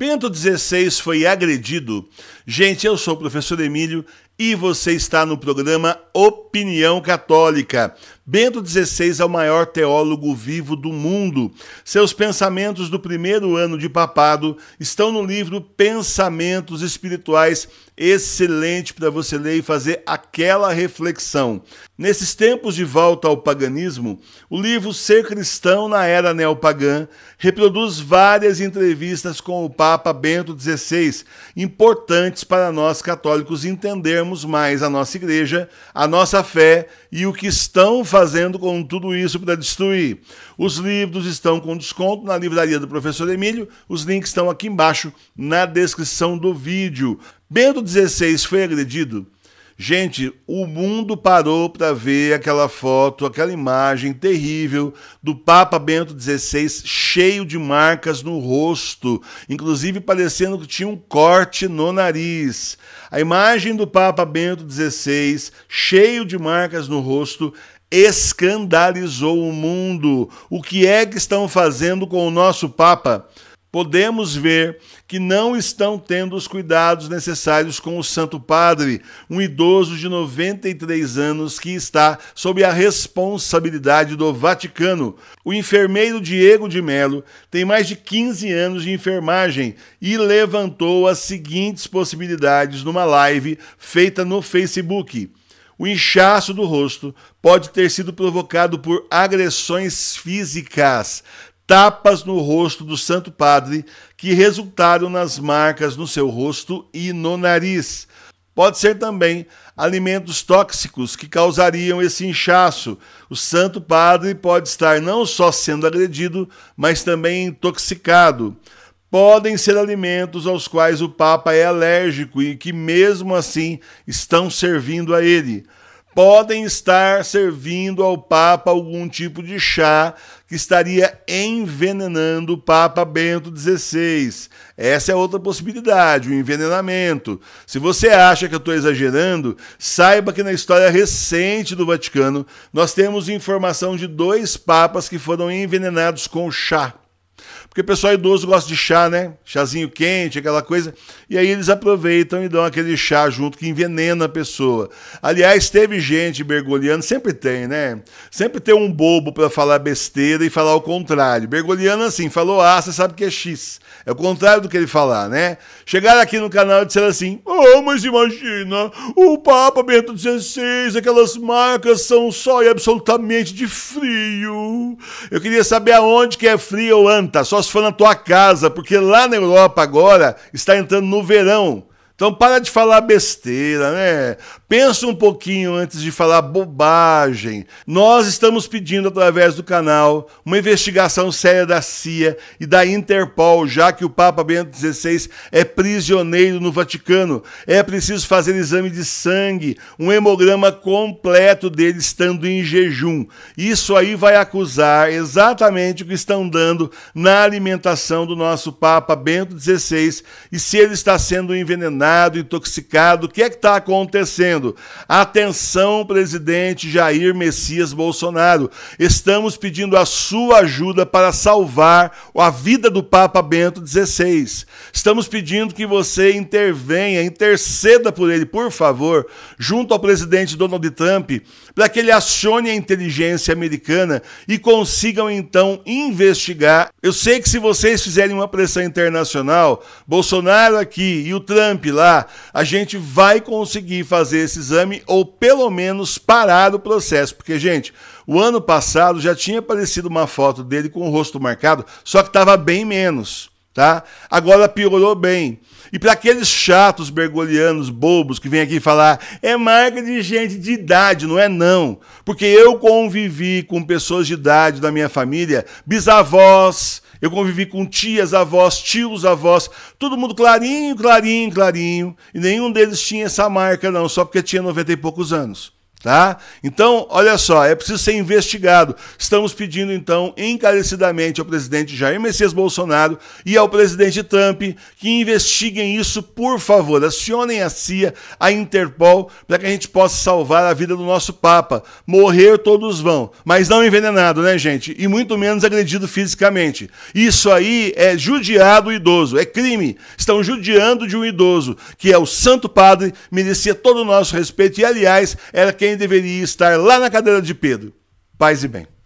Bento XVI foi agredido. Gente, eu sou o professor Emílio e você está no programa Opinião Católica. Bento XVI é o maior teólogo vivo do mundo. Seus pensamentos do primeiro ano de papado estão no livro Pensamentos Espirituais, excelente para você ler e fazer aquela reflexão. Nesses tempos de volta ao paganismo, o livro Ser Cristão na Era Neopagã reproduz várias entrevistas com o Papa Bento XVI, importantes para nós católicos entendermos mais a nossa igreja, a nossa fé e o que estão fazendo com tudo isso para destruir. Os livros estão com desconto na livraria do professor Emílio, os links estão aqui embaixo na descrição do vídeo. Bento XVI foi agredido Gente, o mundo parou para ver aquela foto, aquela imagem terrível do Papa Bento XVI cheio de marcas no rosto, inclusive parecendo que tinha um corte no nariz. A imagem do Papa Bento XVI cheio de marcas no rosto escandalizou o mundo. O que é que estão fazendo com o nosso Papa? podemos ver que não estão tendo os cuidados necessários com o Santo Padre, um idoso de 93 anos que está sob a responsabilidade do Vaticano. O enfermeiro Diego de Melo tem mais de 15 anos de enfermagem e levantou as seguintes possibilidades numa live feita no Facebook. O inchaço do rosto pode ter sido provocado por agressões físicas, tapas no rosto do Santo Padre que resultaram nas marcas no seu rosto e no nariz. Pode ser também alimentos tóxicos que causariam esse inchaço. O Santo Padre pode estar não só sendo agredido, mas também intoxicado. Podem ser alimentos aos quais o Papa é alérgico e que, mesmo assim, estão servindo a ele podem estar servindo ao Papa algum tipo de chá que estaria envenenando o Papa Bento XVI. Essa é outra possibilidade, o envenenamento. Se você acha que eu estou exagerando, saiba que na história recente do Vaticano nós temos informação de dois papas que foram envenenados com chá. Porque o pessoal idoso gosta de chá, né? Chazinho quente, aquela coisa. E aí eles aproveitam e dão aquele chá junto que envenena a pessoa. Aliás, teve gente mergulhando, sempre tem, né? Sempre tem um bobo para falar besteira e falar o contrário. Mergulhando assim, falou A, ah, você sabe que é X. É o contrário do que ele falar, né? Chegaram aqui no canal e disseram assim: Oh, mas imagina, o Papa Bento XVI, aquelas marcas são só e absolutamente de frio. Eu queria saber aonde que é frio ou anta, só nós for na tua casa, porque lá na Europa agora está entrando no verão. Então para de falar besteira, né? Pensa um pouquinho antes de falar bobagem. Nós estamos pedindo, através do canal, uma investigação séria da CIA e da Interpol, já que o Papa Bento XVI é prisioneiro no Vaticano. É preciso fazer exame de sangue, um hemograma completo dele estando em jejum. Isso aí vai acusar exatamente o que estão dando na alimentação do nosso Papa Bento XVI e se ele está sendo envenenado, intoxicado, o que é que está acontecendo? dizendo: Atenção, presidente Jair Messias Bolsonaro, estamos pedindo a sua ajuda para salvar a vida do Papa Bento XVI. Estamos pedindo que você intervenha, interceda por ele, por favor, junto ao presidente Donald Trump, para que ele acione a inteligência americana e consigam então investigar. Eu sei que se vocês fizerem uma pressão internacional, Bolsonaro aqui e o Trump lá, a gente vai conseguir fazer esse exame ou pelo menos parar o processo, porque gente, o ano passado já tinha aparecido uma foto dele com o rosto marcado, só que estava bem menos, tá? Agora piorou bem. E para aqueles chatos bergolianos bobos que vêm aqui falar, é marca de gente de idade, não é não. Porque eu convivi com pessoas de idade da minha família, bisavós, eu convivi com tias, avós, tios, avós, todo mundo clarinho, clarinho, clarinho. E nenhum deles tinha essa marca, não, só porque tinha 90 e poucos anos. Tá? Então, olha só, é preciso ser investigado. Estamos pedindo, então, encarecidamente ao presidente Jair Messias Bolsonaro e ao presidente Trump que investiguem isso, por favor. Acionem a CIA, a Interpol, para que a gente possa salvar a vida do nosso Papa. Morrer todos vão, mas não envenenado, né, gente? E muito menos agredido fisicamente. Isso aí é judiado idoso, é crime. Estão judiando de um idoso, que é o Santo Padre, merecia todo o nosso respeito e, aliás, era quem quem deveria estar lá na cadeira de Pedro. Paz e bem.